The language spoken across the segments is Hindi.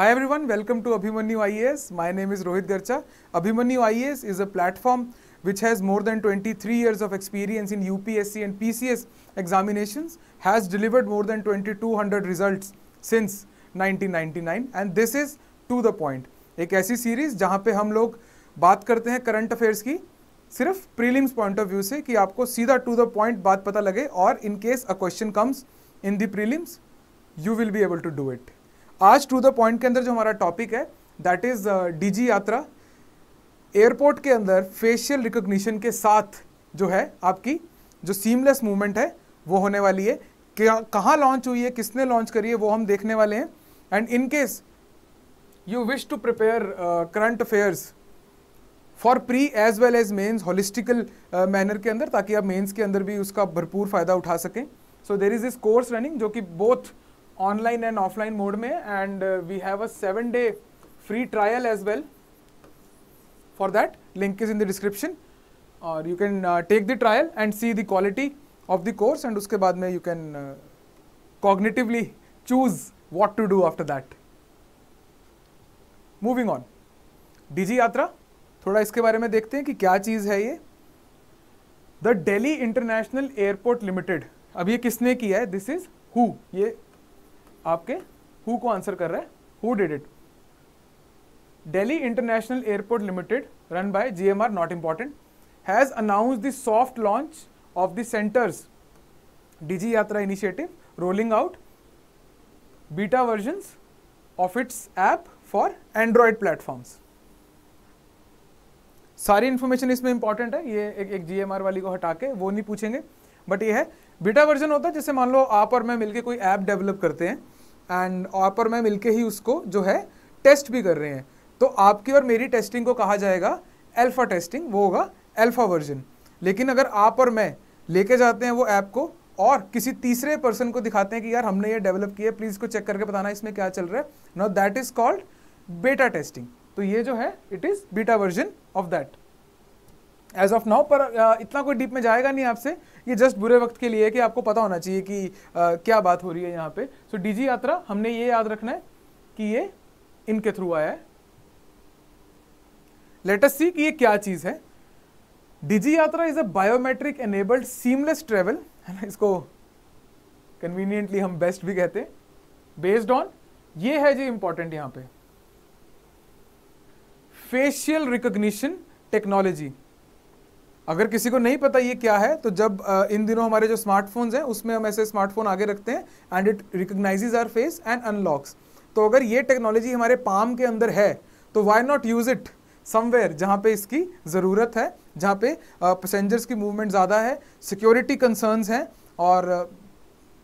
high everyone welcome to Abhimanyu I S my name is Rohit Garcha Abhimanyu I S is a platform which has more than twenty three years of experience in U P S C and P C S examination has delivered more than twenty two hundred result since nineteen ninety nine and this is to the point एक ऐसी सीरीज जहाँ पे हम लोग बात करते हैं करंट अफेयर्स की सिर्फ प्रीलिम्स पॉइंट ऑफ व्यू से कि आपको सीधा टू द पॉइंट बात पता लगे और in case a question comes in the prelims you will be able to do it आज टू द पॉइंट के अंदर जो हमारा टॉपिक है that is DG DigiYatra airport के अंदर फेशियल रिकॉग्निशन के साथ जो है आपकी जो सीमलेस मूवमेंट है वो होने वाली है कहाँ लॉन्च हुई है किसने लॉन्च करी है वो हम देखने वाले हैं and in case you wish to prepare current affairs for pre as well as mains holistical manner के अंदर ताकि आप मेन्स के अंदर भी उसका भरपूर फ़ायदा उठा सकें so there is this course running जो कि both online and offline mode में and we have a seven day free trial as well for that link is in the description or you can uh, take the trial and see the quality of the course and uske baad mein you can uh, cognitively choose what to do after that moving on digi yatra थोड़ा इसके बारे में देखते हैं कि क्या चीज़ है ये the Delhi International Airport Limited अब ये किसने किया है दिस इज हु ये आपके हु को आंसर कर रहा है who did it Delhi International Airport Limited run by GMR not important has announce the soft launch of the centre's Digi Yatra initiative rolling out beta version of its app for Android platforms सारी इन्फॉर्मेशन इसमें इंपॉर्टेंट है ये एक एक जीएमआर वाली को हटा के वो नहीं पूछेंगे बट ये है बीटा वर्जन होता है जैसे मान लो आप और मैं मिलके कोई ऐप डेवलप करते हैं एंड ऑपर मैं मिलके ही उसको जो है टेस्ट भी कर रहे हैं तो आपकी और मेरी टेस्टिंग को कहा जाएगा एल्फा टेस्टिंग वो होगा एल्फा वर्जन लेकिन अगर आप और मैं लेके जाते हैं वो ऐप को और किसी तीसरे पर्सन को दिखाते हैं कि यार हमने ये डेवलप किया प्लीज़ इसको चेक करके बताना इसमें क्या चल रहा है not that is called beta testing तो ये जो है it is beta version of that as of now पर इतना कोई डीप में जाएगा नहीं आपसे ये जस्ट बुरे वक्त के लिए है कि आपको पता होना चाहिए कि क्या बात हो रही है यहाँ पे सो so, डीजी यात्रा हमने ये याद रखना है कि ये इनके थ्रू आया है लेटस सी कि ये क्या चीज़ है Digi Yatra is a biometric enabled seamless travel है ना इसको कन्वीनियंटली हम बेस्ट भी कहते हैं बेस्ड ऑन ये है जी इंपॉर्टेंट यहाँ पे फेशियल रिकग्निशन टेक्नोलॉजी अगर किसी को नहीं पता ये क्या है तो जब इन दिनों हमारे जो स्मार्टफोन्स हैं उसमें हम ऐसे स्मार्टफोन आगे रखते हैं and it recognises our face and unlocks तो अगर ये टेक्नोलॉजी हमारे पाम के अंदर है तो why not use it somewhere जहाँ पे इसकी ज़रूरत है जहाँ पे पैसेंजर्स की मूवमेंट ज़्यादा है सिक्योरिटी कंसर्न्स हैं और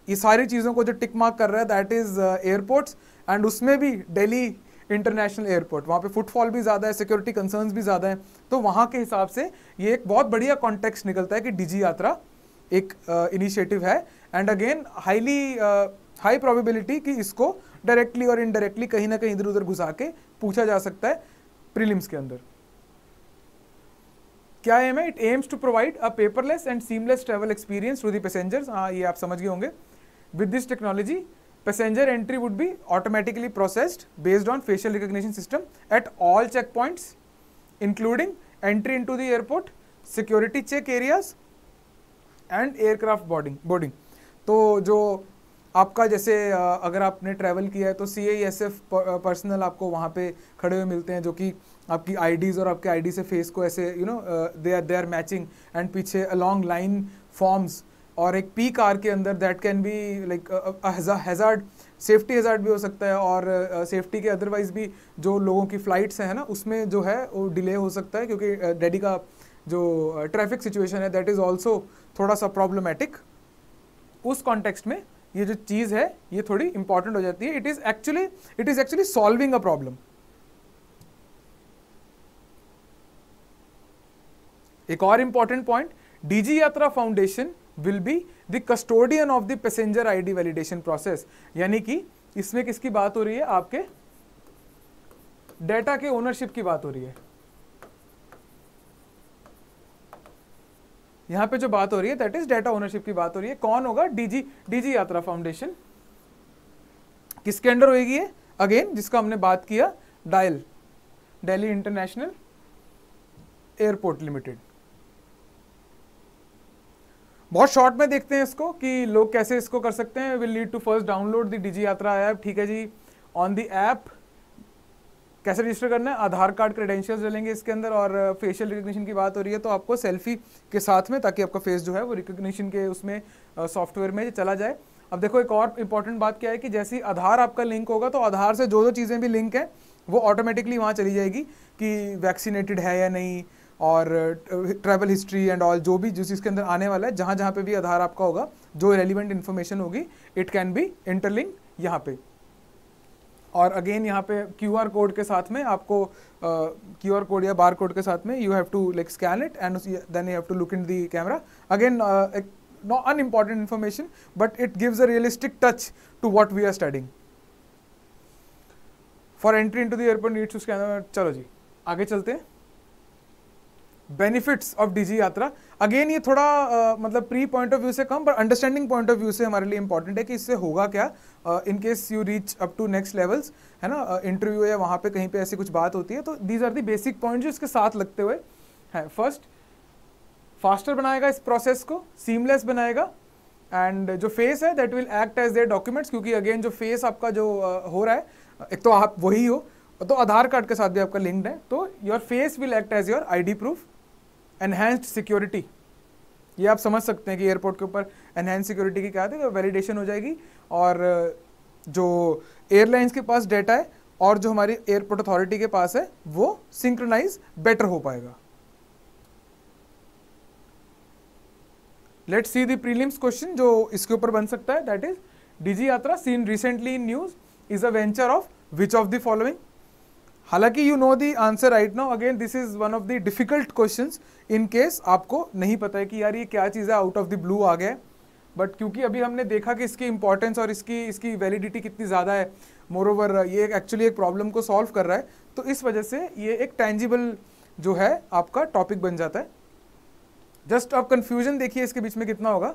ये सारी चीज़ों को जो टिक मार्क कर रहा है दैट इज़ एयरपोर्ट्स एंड उसमें भी डेली इंटरनेशनल एयरपोर्ट वहाँ पे फुटफॉल भी ज़्यादा है सिक्योरिटी कंसर्न्स भी ज़्यादा है तो वहाँ के हिसाब से ये एक बहुत बढ़िया कॉन्टेक्स्ट निकलता है कि डिजी यात्रा एक इनिशिएटिव uh, है and again highly high probability कि इसको डायरेक्टली और इनडायरेक्टली कहीं ना कहीं इधर उधर घुसा के पूछा जा सकता है प्रीलिम्स के अंदर क्या एम है it aims to provide a paperless and seamless travel experience to the passengers हाँ ये आप समझ गए होंगे with this technology passenger entry would be automatically processed based on facial recognition system at all checkpoints including entry into the airport security check areas and aircraft boarding boarding तो जो आपका जैसे अगर आपने ट्रैवल किया है तो सी एस एफ पर्सनल आपको वहाँ पे खड़े हुए मिलते हैं जो कि आपकी आईडीज़ और आपके आईडी से फेस को ऐसे you know they are they are matching and पीछे अलॉन्ग लाइन फॉर्म्स और एक पी कार के अंदर that can be like hazard safety hazard भी हो सकता है और सेफ्टी uh, के अदरवाइज भी जो लोगों की फ़्लाइट्स हैं ना उसमें जो है वो डिले हो सकता है क्योंकि डैडी uh, का जो ट्रैफिक uh, सिचुएशन है दैट इज़ ऑल्सो थोड़ा सा प्रॉब्लमेटिक उस कॉन्टेक्स्ट में ये जो चीज़ है ये थोड़ी इंपॉर्टेंट हो जाती है it is actually it is actually solving a problem एक और important point Digi Yatra Foundation will be the custodian of the passenger ID validation process यानी कि इसमें किसकी बात हो रही है आपके डेटा के ओनरशिप की बात हो रही है यहां पे जो बात हो रही है दैट इज डेटा ओनरशिप की बात हो रही है कौन होगा डीजी डीजी यात्रा फाउंडेशन किसके अंडर होगी ये अगेन जिसका हमने बात किया DIAL Delhi International Airport Limited बहुत शॉर्ट में देखते हैं इसको कि लोग कैसे इसको कर सकते हैं will lead to first download the Digi Yatra app ठीक है जी ऑन दी ऐप कैसे रजिस्टर करना है आधार कार्ड क्रेडेंशियल्स डलेंगे इसके अंदर और फेशियल रिकग्निशन की बात हो रही है तो आपको सेल्फी के साथ में ताकि आपका फेस जो है वो रिकग्निशन के उसमें सॉफ्टवेयर में चला जाए अब देखो एक और इम्पॉर्टेंट बात क्या है कि जैसे आधार आपका लिंक होगा तो आधार से जो जो चीज़ें भी लिंक हैं वो ऑटोमेटिकली वहाँ चली जाएगी कि वैक्सीनेटेड है या नहीं और ट्रैवल हिस्ट्री एंड ऑल जो भी जिस इसके अंदर आने वाला है जहाँ जहाँ पे भी आधार आपका होगा जो रेलिवेंट इन्फॉर्मेशन होगी इट कैन बी इंटरलिंक यहाँ पे और अगेन यहाँ पे क्यू आर कोड के साथ में आपको क्यू आर कोड या बार कोड के साथ में you have to like scan it and then you have to look in the camera again important information but it gives a realistic touch to what we are studying for entry into the airport needs to scan चलो जी आगे चलते हैं benefits of Digi Yatra again ये थोड़ा uh, मतलब प्री पॉइंट ऑफ व्यू से कम पर अंडरस्टैंडिंग पॉइंट ऑफ व्यू से हमारे लिए इंपॉर्टेंट है कि इससे होगा क्या in case you reach up to next levels है ना इंटरव्यू uh, या वहाँ पे कहीं पे ऐसी कुछ बात होती है तो these are the basic point जो इसके साथ लगते हुए हैं फर्स्ट फास्टर बनाएगा इस प्रोसेस को सीमलेस बनाएगा एंड जो फेस है that will act as their documents क्योंकि अगेन जो फेस आपका जो uh, हो रहा है एक तो आप वही हो तो आधार कार्ड के साथ भी आपका लिंक है तो your face will act as your ID proof enhanced security ये आप समझ सकते हैं कि एयरपोर्ट के ऊपर एनहेंस सिक्योरिटी की क्या है तो वैलिडेशन हो जाएगी और जो एयरलाइंस के पास डेटा है और जो हमारी एयरपोर्ट अथॉरिटी के पास है वो सिंक्रनाइज बेटर हो पाएगा लेट सी प्रीलिम्स क्वेश्चन जो इसके ऊपर बन सकता है that is DG Yatra seen recently in news is a venture of which of the following हालांकि you know the answer right now again this is one of the difficult question in case आपको नहीं पता है कि यार ये क्या चीज़ है आउट ऑफ द ब्लू आ गया है बट क्योंकि अभी हमने देखा कि इसकी इंपॉर्टेंस और इसकी इसकी वैलिडिटी कितनी ज़्यादा है मोर ओवर ये एक्चुअली एक प्रॉब्लम को सॉल्व कर रहा है तो इस वजह से ये एक टैंजिबल जो है आपका टॉपिक बन जाता है जस्ट आप कन्फ्यूजन देखिए इसके बीच में कितना होगा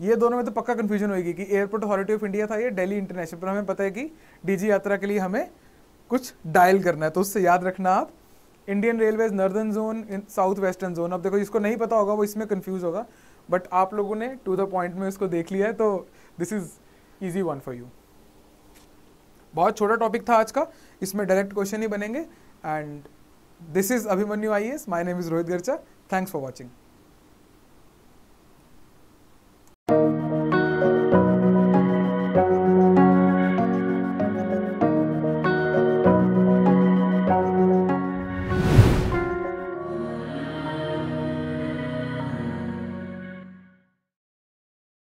ये दोनों में तो पक्का कन्फ्यूजन होगी कि एयरपोर्ट अथॉरिटी ऑफ इंडिया था ये डेली इंटरनेशनल पर हमें पता है कि डीजी यात्रा के लिए हमें कुछ डायल करना है तो उससे याद रखना आप Indian Railways northern zone south western zone अब देखो जिसको नहीं पता होगा वो इसमें कन्फ्यूज होगा बट आप लोगों ने टू द पॉइंट में इसको देख लिया है तो this is easy one for you बहुत छोटा टॉपिक था आज का इसमें डायरेक्ट क्वेश्चन ही बनेंगे and this is Abhimanyu I S my name is Rohit Garcha thanks for watching